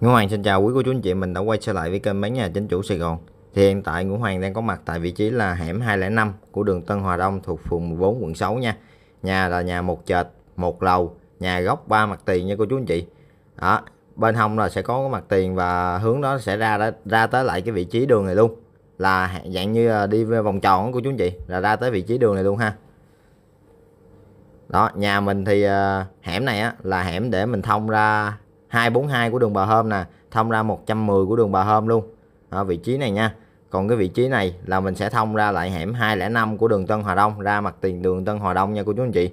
Ngũ Hoàng xin chào quý cô chú anh chị mình đã quay trở lại với kênh bán nhà chính chủ Sài Gòn thì hiện tại Ngũ Hoàng đang có mặt tại vị trí là hẻm 205 của đường Tân Hòa Đông thuộc phường 14 quận 6 nha nhà là nhà một trệt một lầu nhà góc ba mặt tiền nha cô chú anh chị đó bên hông là sẽ có mặt tiền và hướng đó sẽ ra ra tới lại cái vị trí đường này luôn là dạng như đi vòng tròn của chú anh chị là ra tới vị trí đường này luôn ha đó nhà mình thì ờ, hẻm này á, là hẻm để mình thông ra 242 của đường bà hôm nè thông ra 110 của đường bà hôm luôn ở vị trí này nha còn cái vị trí này là mình sẽ thông ra lại hẻm 205 của đường Tân Hòa Đông ra mặt tiền đường Tân Hòa Đông nha cô chú anh chị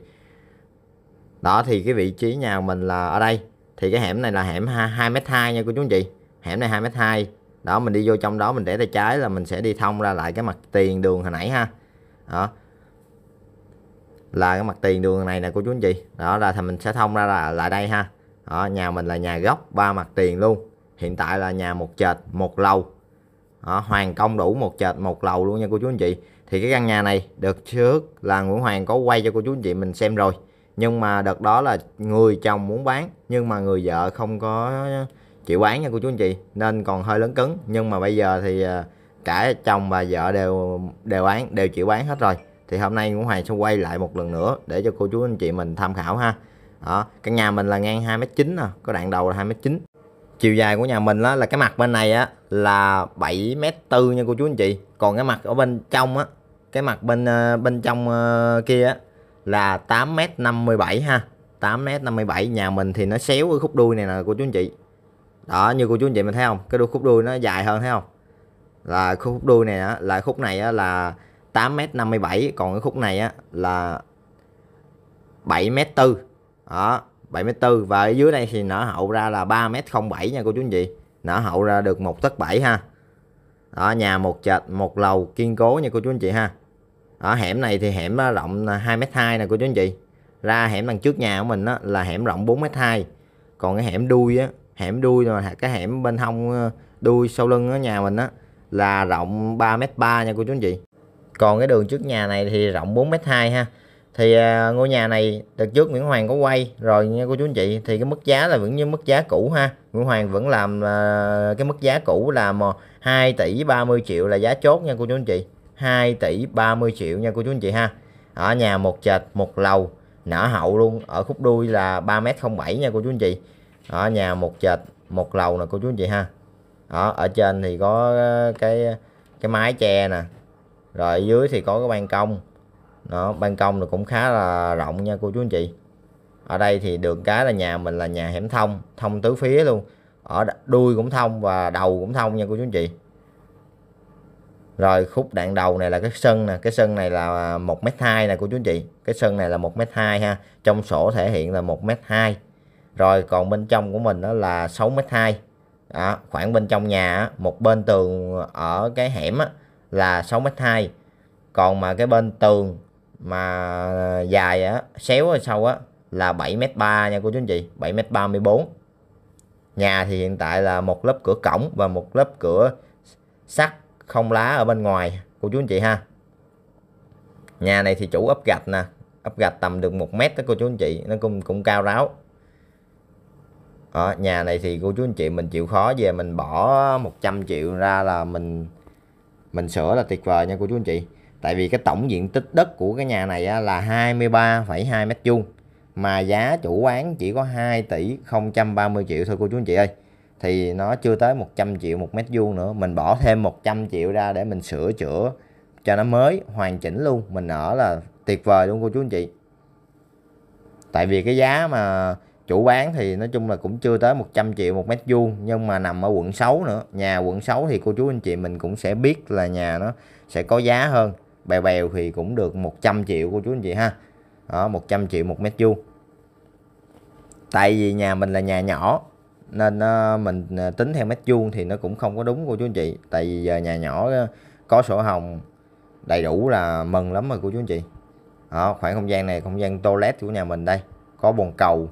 đó thì cái vị trí nhà mình là ở đây thì cái hẻm này là hẻm 2m2 nha cô chú anh chị hẻm này 2m2 đó mình đi vô trong đó mình để tay trái là mình sẽ đi thông ra lại cái mặt tiền đường hồi nãy ha đó là cái mặt tiền đường này nè cô chú anh chị đó là thì mình sẽ thông ra là lại đây ha đó, nhà mình là nhà gốc ba mặt tiền luôn hiện tại là nhà một trệt một lầu đó, hoàn công đủ một trệt một lầu luôn nha cô chú anh chị thì cái căn nhà này đợt trước là Nguyễn Hoàng có quay cho cô chú anh chị mình xem rồi nhưng mà đợt đó là người chồng muốn bán nhưng mà người vợ không có chịu bán nha cô chú anh chị nên còn hơi lớn cứng nhưng mà bây giờ thì à, cả chồng và vợ đều đều bán đều chịu bán hết rồi thì hôm nay Nguyễn Hoàng sẽ quay lại một lần nữa để cho cô chú anh chị mình tham khảo ha đó căn nhà mình là ngang 2 m chín nè, có đoạn đầu là hai m chín chiều dài của nhà mình đó là cái mặt bên này á là 7 m tư nha cô chú anh chị còn cái mặt ở bên trong á cái mặt bên ờ, bên trong ờ, kia á là 8 m 57 ha 8 m 57 nhà mình thì nó xéo ở khúc đuôi này nè cô chú anh chị đó như cô chú anh chị mình thấy không cái đuôi khúc đuôi nó dài hơn thấy không là khúc đuôi này á, là khúc này á, là 8 m 57 còn cái khúc này á, là 7 m 4 đó 7m4 và ở dưới đây thì nở hậu ra là 3m07 nha cô chú anh chị nở hậu ra được một tấc 7 ha đó nhà một trệt một lầu kiên cố nha cô chú anh chị ha ở hẻm này thì hẻm ờ, rộng 2m2 nè cô chú anh chị ra hẻm đằng trước nhà của mình đó, là hẻm rộng 4m2 còn cái hẻm đuôi á hẻm đuôi mà cái hẻm bên hông ờ, đuôi sau lưng ở nhà mình á là rộng 3m3 nha cô chú anh chị còn cái đường trước nhà này thì rộng 4m2 ha thì à, ngôi nhà này đợt trước Nguyễn Hoàng có quay rồi nha cô chú anh chị thì cái mức giá là vẫn như mức giá cũ ha Nguyễn Hoàng vẫn làm à, cái mức giá cũ là 2 tỷ 30 triệu là giá chốt nha cô chú anh chị 2 tỷ 30 triệu nha cô chú anh chị ha ở nhà một trệt một lầu nở hậu luôn ở khúc đuôi là 3m07 nha cô chú anh chị ở nhà một trệt một lầu nè cô chú anh chị ha ở ở trên thì có à, cái cái mái che nè rồi ở dưới thì có cái ban công đó ban công nó cũng khá là rộng nha cô chú anh chị ở đây thì được cái là nhà mình là nhà hẻm thông thông tứ phía luôn ở đuôi cũng thông và đầu cũng thông nha cô chú anh chị rồi khúc đạn đầu này là cái sân nè cái sân này là một m hai nè cô chú anh chị cái sân này là một m hai ha trong sổ thể hiện là một m hai rồi còn bên trong của mình đó là 6 m hai đó, khoảng bên trong nhà một bên tường ở cái hẻm là 6 m hai còn mà cái bên tường mà dài á xéo ở sau á là 7m3 nha cô chú anh chị 7m34 nhà thì hiện tại là một lớp cửa cổng và một lớp cửa sắt không lá ở bên ngoài cô chú anh chị ha nhà này thì chủ ấp gạch nè ấp gạch tầm được 1 mét đó cô chú anh chị nó cũng cũng cao ráo ở nhà này thì cô chú anh chị mình chịu khó về mình bỏ 100 triệu ra là mình mình sửa là tuyệt vời nha cô chú anh chị tại vì cái tổng diện tích đất của cái nhà này á, là 23,2 mét vuông mà giá chủ quán chỉ có 2 tỷ 030 triệu thôi cô chú anh chị ơi thì nó chưa tới 100 triệu một mét vuông nữa mình bỏ thêm 100 triệu ra để mình sửa chữa cho nó mới hoàn chỉnh luôn mình ở là tuyệt vời luôn cô chú anh chị tại vì cái giá mà chủ bán thì nói chung là cũng chưa tới 100 triệu một mét vuông nhưng mà nằm ở quận 6 nữa nhà quận 6 thì cô chú anh chị mình cũng sẽ biết là nhà nó sẽ có giá hơn bèo bèo thì cũng được 100 triệu cô chú anh chị ha đó 100 triệu một mét vuông tại vì nhà mình là nhà nhỏ nên mình à, tính theo mét vuông thì nó cũng không có đúng cô chú anh chị tại vì giờ nhà nhỏ à, có sổ hồng đầy đủ là mừng lắm rồi cô chú anh chị đó, khoảng không gian này không gian toilet của nhà mình đây có bồn cầu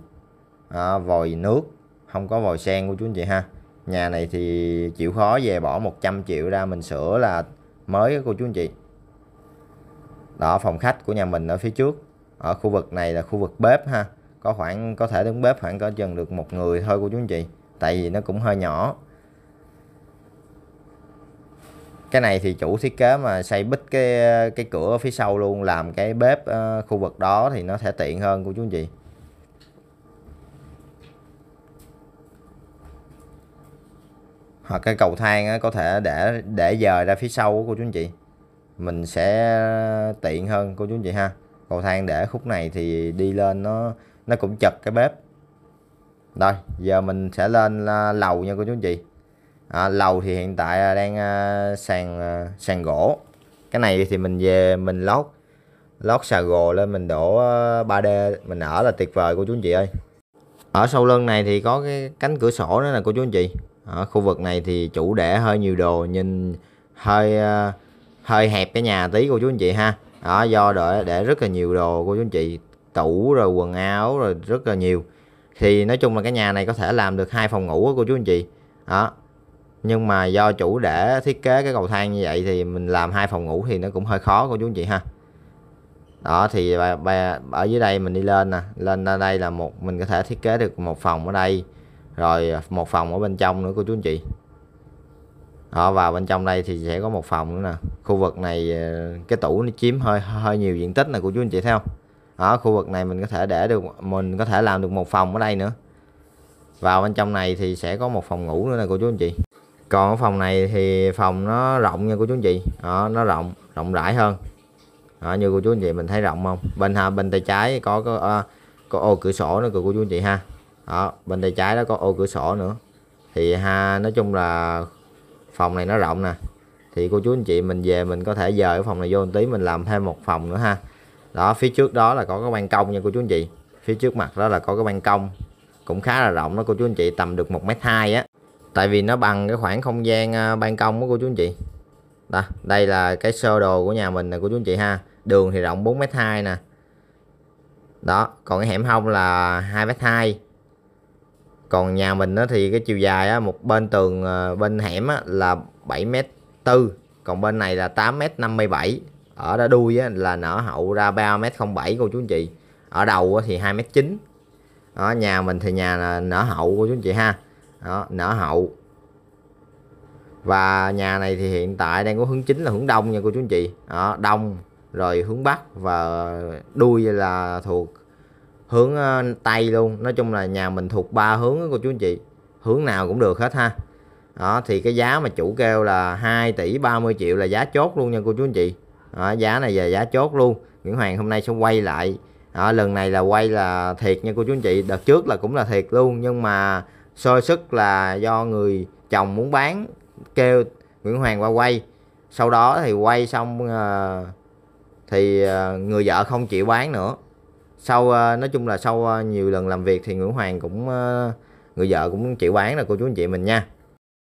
à, vòi nước không có vòi sen của chú anh chị ha nhà này thì chịu khó về bỏ 100 triệu ra mình sửa là mới cô chú anh chị đó phòng khách của nhà mình ở phía trước ở khu vực này là khu vực bếp ha có khoảng có thể đứng bếp khoảng có chừng được một người thôi của chú anh chị tại vì nó cũng hơi nhỏ cái này thì chủ thiết kế mà xây bít cái cái cửa phía sau luôn làm cái bếp uh, khu vực đó thì nó sẽ tiện hơn của chú anh chị hoặc cái cầu thang có thể để để dời ra phía sau của chú anh chị mình sẽ tiện hơn cô chú chị ha cầu thang để khúc này thì đi lên nó nó cũng chật cái bếp rồi giờ mình sẽ lên à, lầu nha cô chú chị à, lầu thì hiện tại à, đang à, sàn sàn gỗ cái này thì mình về mình lót lót xà gồ lên mình đổ 3D mình ở là tuyệt vời cô chú chị ơi ở sau lưng này thì có cái cánh cửa sổ nữa nè cô chú anh chị ở khu vực này thì chủ để hơi nhiều đồ nhìn hơi uh, hơi hẹp cái nhà tí cô chú anh chị ha đó do để để rất là nhiều đồ cô chú anh chị tủ rồi quần áo rồi rất là nhiều thì nói chung là cái nhà này có thể làm được hai phòng ngủ á cô chú anh chị đó nhưng mà do chủ để thiết kế cái cầu thang như vậy thì mình làm hai phòng ngủ thì nó cũng hơi khó cô chú anh chị ha đó thì bà, bà, ở dưới đây mình đi lên nè lên ra đây là một mình có thể thiết kế được một phòng ở đây rồi một phòng ở bên trong nữa cô chú anh chị họ vào bên trong đây thì sẽ có một phòng nữa nè khu vực này ờ, cái tủ nó chiếm hơi hơi nhiều diện tích này của chú anh chị thấy không ở khu vực này mình có thể để được mình có thể làm được một phòng ở đây nữa vào bên trong này thì sẽ có một phòng ngủ nữa nè cô chú anh chị còn ở phòng này thì phòng nó rộng nha cô chú anh chị đó, nó rộng rộng rãi hơn đó, như cô chú anh chị mình thấy rộng không bên ha bên tay trái có có, ờ, có ô cửa sổ nữa cô chú anh chị ha đó, bên tay trái đó có ô cửa sổ nữa thì ha nói chung là phòng này nó rộng nè thì cô chú anh chị mình về mình có thể dời cái phòng này vô một tí mình làm thêm một phòng nữa ha đó phía trước đó là có cái ban công nha cô chú anh chị phía trước mặt đó là có cái ban công cũng khá là rộng đó cô chú anh chị tầm được một mét hai á tại vì nó bằng cái khoảng không gian à, ban công của cô chú anh chị đó, đây là cái sơ đồ của nhà mình nè cô chú anh chị ha đường thì rộng 4 mét hai nè đó còn cái hẻm hông là hai mét hai còn nhà mình á, thì cái chiều dài á, một bên tường ờ, bên hẻm á, là 7 m tư còn bên này là 8 m 57 ở đó đuôi á, là nở hậu ra 3 m 07 cô chú anh chị ở đầu á, thì 2 m 9 ở nhà mình thì nhà là nở hậu cô chú anh chị ha đó, nở hậu và nhà này thì hiện tại đang có hướng chính là hướng đông nha cô chú anh chị đó, đông rồi hướng bắc và đuôi là thuộc hướng ờ, tây luôn nói chung là nhà mình thuộc ba hướng đó cô chú anh chị hướng nào cũng được hết ha đó thì cái giá mà chủ kêu là 2 tỷ 30 triệu là giá chốt luôn nha cô chú anh chị đó, giá này là giá chốt luôn Nguyễn Hoàng hôm nay sẽ quay lại đó, lần này là quay là thiệt nha cô chú anh chị đợt trước là cũng là thiệt luôn nhưng mà sơ sức là do người chồng muốn bán kêu Nguyễn Hoàng qua quay sau đó thì quay xong uh, thì uh, người vợ không chịu bán nữa sau ờ, nói chung là sau ờ, nhiều lần làm việc thì Nguyễn Hoàng cũng ờ, người vợ cũng chịu bán là cô chú anh chị mình nha